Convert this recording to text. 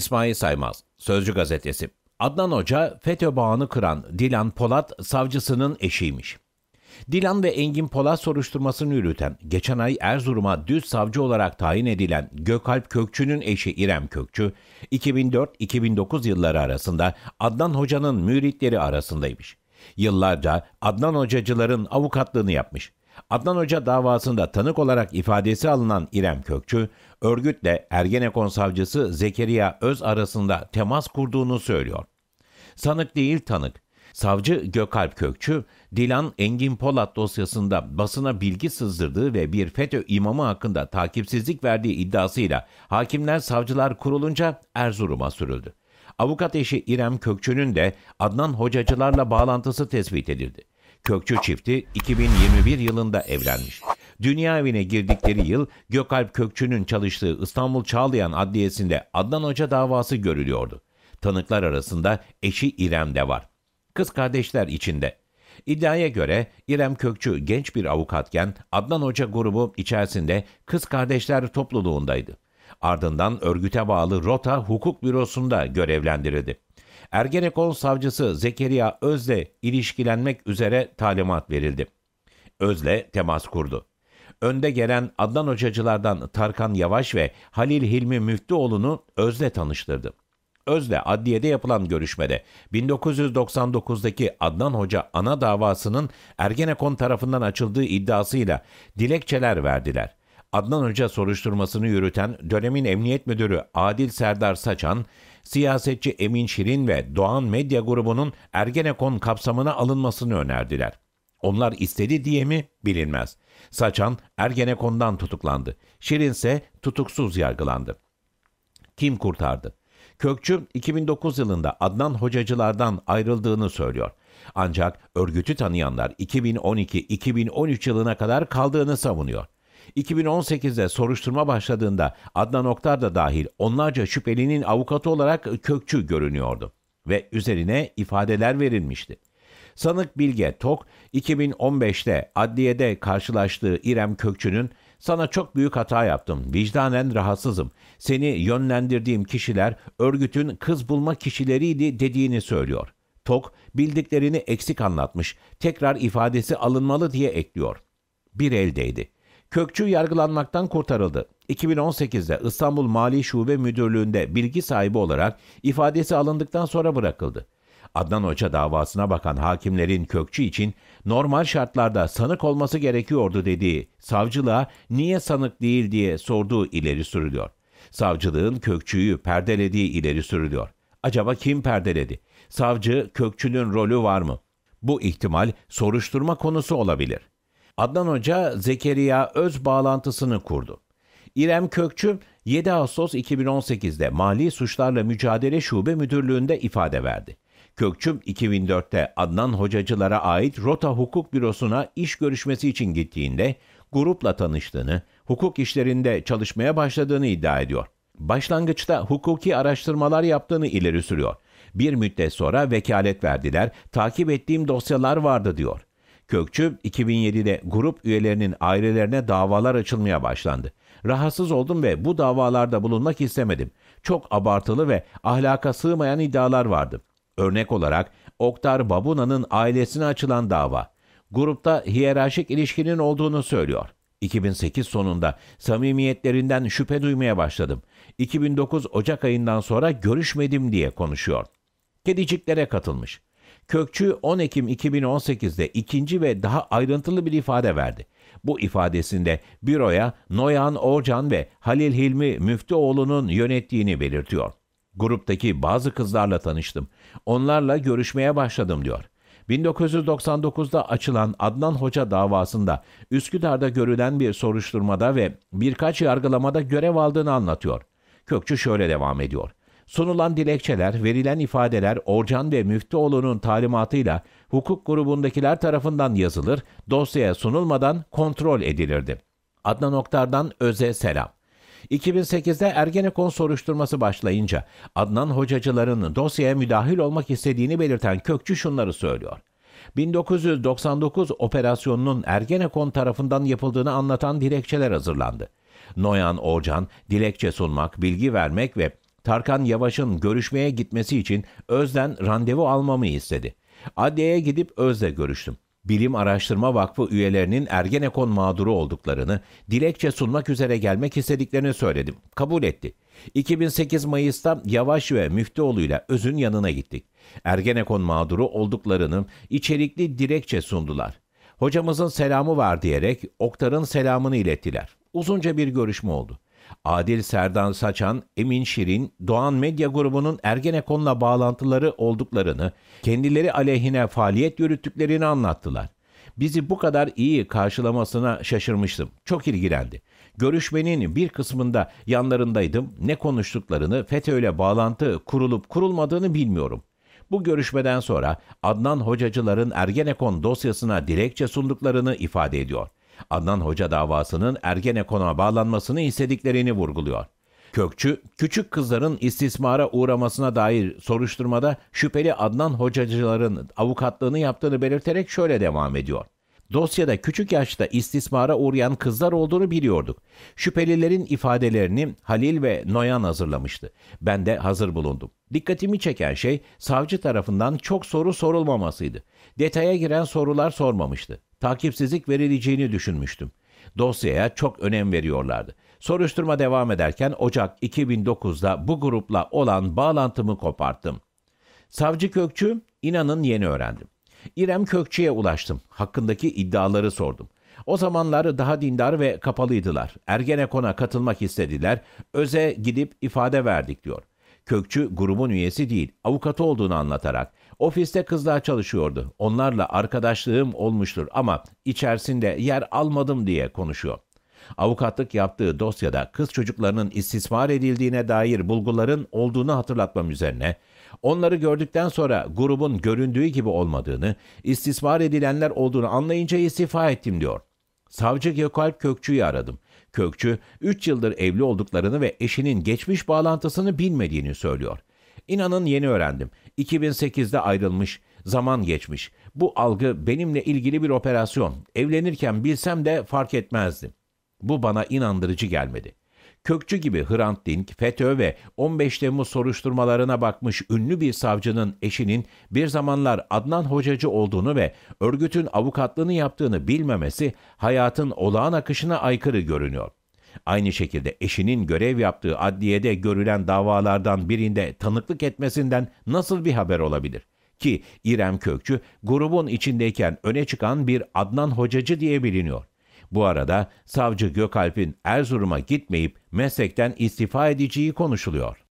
İsmail Saymaz, Sözcü Gazetesi. Adnan Hoca, FETÖ bağını kıran Dilan Polat savcısının eşiymiş. Dilan ve Engin Polat soruşturmasını yürüten, geçen ay Erzurum'a düz savcı olarak tayin edilen Gökalp Kökçü'nün eşi İrem Kökçü, 2004-2009 yılları arasında Adnan Hoca'nın müritleri arasındaymış. Yıllarca Adnan Hocacıların avukatlığını yapmış. Adnan Hoca davasında tanık olarak ifadesi alınan İrem Kökçü, örgütle Ergenekon savcısı Zekeriya Öz arasında temas kurduğunu söylüyor. Sanık değil tanık. Savcı Gökalp Kökçü, Dilan Engin Polat dosyasında basına bilgi sızdırdığı ve bir FETÖ imamı hakkında takipsizlik verdiği iddiasıyla hakimler savcılar kurulunca Erzurum'a sürüldü. Avukat eşi İrem Kökçü'nün de Adnan Hocacılarla bağlantısı tespit edildi. Kökçü çifti 2021 yılında evlenmiş. Dünya evine girdikleri yıl Gökalp Kökçü'nün çalıştığı İstanbul Çağlayan Adliyesi'nde Adnan Hoca davası görülüyordu. Tanıklar arasında eşi İrem de var. Kız kardeşler içinde. İddiaya göre İrem Kökçü genç bir avukatken Adnan Hoca grubu içerisinde kız kardeşler topluluğundaydı. Ardından örgüte bağlı Rota Hukuk Bürosu'nda görevlendirildi. Ergenekon savcısı Zekeriya Öz'le ilişkilenmek üzere talimat verildi. Öz'le temas kurdu. Önde gelen Adnan Hocacılardan Tarkan Yavaş ve Halil Hilmi Müftüoğlu'nu Öz'le tanıştırdı. Öz'le adliyede yapılan görüşmede 1999'daki Adnan Hoca ana davasının Ergenekon tarafından açıldığı iddiasıyla dilekçeler verdiler. Adnan Hoca soruşturmasını yürüten dönemin Emniyet Müdürü Adil Serdar Saçan, siyasetçi Emin Şirin ve Doğan Medya Grubu'nun Ergenekon kapsamına alınmasını önerdiler. Onlar istedi diye mi bilinmez. Saçan Ergenekon'dan tutuklandı. Şirin ise tutuksuz yargılandı. Kim kurtardı? Kökçü 2009 yılında Adnan Hocacılardan ayrıldığını söylüyor. Ancak örgütü tanıyanlar 2012-2013 yılına kadar kaldığını savunuyor. 2018'de soruşturma başladığında Adnan Oktar da dahil onlarca şüphelinin avukatı olarak kökçü görünüyordu ve üzerine ifadeler verilmişti. Sanık Bilge Tok, 2015'te adliyede karşılaştığı İrem Kökçü'nün sana çok büyük hata yaptım. Vicdanen rahatsızım. Seni yönlendirdiğim kişiler örgütün kız bulma kişileriydi dediğini söylüyor. Tok bildiklerini eksik anlatmış. Tekrar ifadesi alınmalı diye ekliyor. Bir eldeydi. Kökçü yargılanmaktan kurtarıldı. 2018'de İstanbul Mali Şube Müdürlüğü'nde bilgi sahibi olarak ifadesi alındıktan sonra bırakıldı. Adnan Hoca davasına bakan hakimlerin Kökçü için normal şartlarda sanık olması gerekiyordu dediği, savcılığa niye sanık değil diye sorduğu ileri sürülüyor. Savcılığın Kökçü'yü perdelediği ileri sürülüyor. Acaba kim perdeledi? Savcı Kökçü'nün rolü var mı? Bu ihtimal soruşturma konusu olabilir. Adnan Hoca Zekeriya Öz bağlantısını kurdu. İrem Kökçü 7 Ağustos 2018'de Mali Suçlarla Mücadele Şube Müdürlüğü'nde ifade verdi. Kökçüm 2004'te Adnan Hocacılara ait Rota Hukuk Bürosu'na iş görüşmesi için gittiğinde grupla tanıştığını, hukuk işlerinde çalışmaya başladığını iddia ediyor. Başlangıçta hukuki araştırmalar yaptığını ileri sürüyor. Bir müddet sonra vekalet verdiler, takip ettiğim dosyalar vardı diyor. Kökçü 2007'de grup üyelerinin ailelerine davalar açılmaya başlandı. Rahatsız oldum ve bu davalarda bulunmak istemedim. Çok abartılı ve ahlaka sığmayan iddialar vardı. Örnek olarak Oktar Babuna'nın ailesine açılan dava. Grupta hiyerarşik ilişkinin olduğunu söylüyor. 2008 sonunda samimiyetlerinden şüphe duymaya başladım. 2009 Ocak ayından sonra görüşmedim diye konuşuyor. Kediciklere katılmış. Kökçü 10 Ekim 2018'de ikinci ve daha ayrıntılı bir ifade verdi. Bu ifadesinde büroya Noyan Orcan ve Halil Hilmi Müftüoğlu'nun yönettiğini belirtiyor. Gruptaki bazı kızlarla tanıştım. Onlarla görüşmeye başladım diyor. 1999'da açılan Adnan Hoca davasında Üsküdar'da görülen bir soruşturmada ve birkaç yargılamada görev aldığını anlatıyor. Kökçü şöyle devam ediyor. Sunulan dilekçeler, verilen ifadeler Orcan ve Müftüoğlu'nun talimatıyla hukuk grubundakiler tarafından yazılır, dosyaya sunulmadan kontrol edilirdi. Adnan Oktar'dan Öze selam. 2008'de Ergenekon soruşturması başlayınca Adnan hocacıların dosyaya müdahil olmak istediğini belirten Kökçü şunları söylüyor. 1999 operasyonunun Ergenekon tarafından yapıldığını anlatan dilekçeler hazırlandı. Noyan Orcan, dilekçe sunmak, bilgi vermek ve Tarkan Yavaş'ın görüşmeye gitmesi için Öz'den randevu almamı istedi. Adliyeye gidip Öz'le görüştüm. Bilim Araştırma Vakfı üyelerinin Ergenekon mağduru olduklarını, dilekçe sunmak üzere gelmek istediklerini söyledim. Kabul etti. 2008 Mayıs'ta Yavaş ve Müftüoğlu ile Öz'ün yanına gittik. Ergenekon mağduru olduklarını içerikli dilekçe sundular. Hocamızın selamı var diyerek Oktar'ın selamını ilettiler. Uzunca bir görüşme oldu. Adil Serdan Saçan, Emin Şirin, Doğan Medya Grubu'nun Ergenekon'la bağlantıları olduklarını, kendileri aleyhine faaliyet yürüttüklerini anlattılar. Bizi bu kadar iyi karşılamasına şaşırmıştım. Çok ilgilendi. Görüşmenin bir kısmında yanlarındaydım. Ne konuştuklarını, FETÖ'yle bağlantı kurulup kurulmadığını bilmiyorum. Bu görüşmeden sonra Adnan Hocacıların Ergenekon dosyasına dilekçe sunduklarını ifade ediyor. Adnan Hoca davasının Ergenekon'a bağlanmasını istediklerini vurguluyor. Kökçü, küçük kızların istismara uğramasına dair soruşturmada şüpheli Adnan Hocacıların avukatlığını yaptığını belirterek şöyle devam ediyor. Dosyada küçük yaşta istismara uğrayan kızlar olduğunu biliyorduk. Şüphelilerin ifadelerini Halil ve Noyan hazırlamıştı. Ben de hazır bulundum. Dikkatimi çeken şey savcı tarafından çok soru sorulmamasıydı. Detaya giren sorular sormamıştı takipsizlik verileceğini düşünmüştüm. Dosyaya çok önem veriyorlardı. Soruşturma devam ederken Ocak 2009'da bu grupla olan bağlantımı koparttım. Savcı Kökçü, inanın yeni öğrendim. İrem Kökçü'ye ulaştım. Hakkındaki iddiaları sordum. O zamanları daha dindar ve kapalıydılar. Ergenekon'a katılmak istediler. Öze gidip ifade verdik diyor. Kökçü grubun üyesi değil, avukatı olduğunu anlatarak Ofiste kızlar çalışıyordu. Onlarla arkadaşlığım olmuştur ama içerisinde yer almadım diye konuşuyor. Avukatlık yaptığı dosyada kız çocuklarının istismar edildiğine dair bulguların olduğunu hatırlatmam üzerine, onları gördükten sonra grubun göründüğü gibi olmadığını, istismar edilenler olduğunu anlayınca istifa ettim diyor. Savcı Gökalp Kökçü'yü aradım. Kökçü, 3 yıldır evli olduklarını ve eşinin geçmiş bağlantısını bilmediğini söylüyor. İnanın yeni öğrendim. 2008'de ayrılmış, zaman geçmiş. Bu algı benimle ilgili bir operasyon. Evlenirken bilsem de fark etmezdim. Bu bana inandırıcı gelmedi. Kökçü gibi Hrant Dink, FETÖ ve 15 Temmuz soruşturmalarına bakmış ünlü bir savcının eşinin bir zamanlar Adnan Hocacı olduğunu ve örgütün avukatlığını yaptığını bilmemesi hayatın olağan akışına aykırı görünüyor. Aynı şekilde eşinin görev yaptığı adliyede görülen davalardan birinde tanıklık etmesinden nasıl bir haber olabilir? Ki İrem Kökçü grubun içindeyken öne çıkan bir Adnan Hocacı diye biliniyor. Bu arada savcı Gökalp'in Erzurum'a gitmeyip meslekten istifa edeceği konuşuluyor.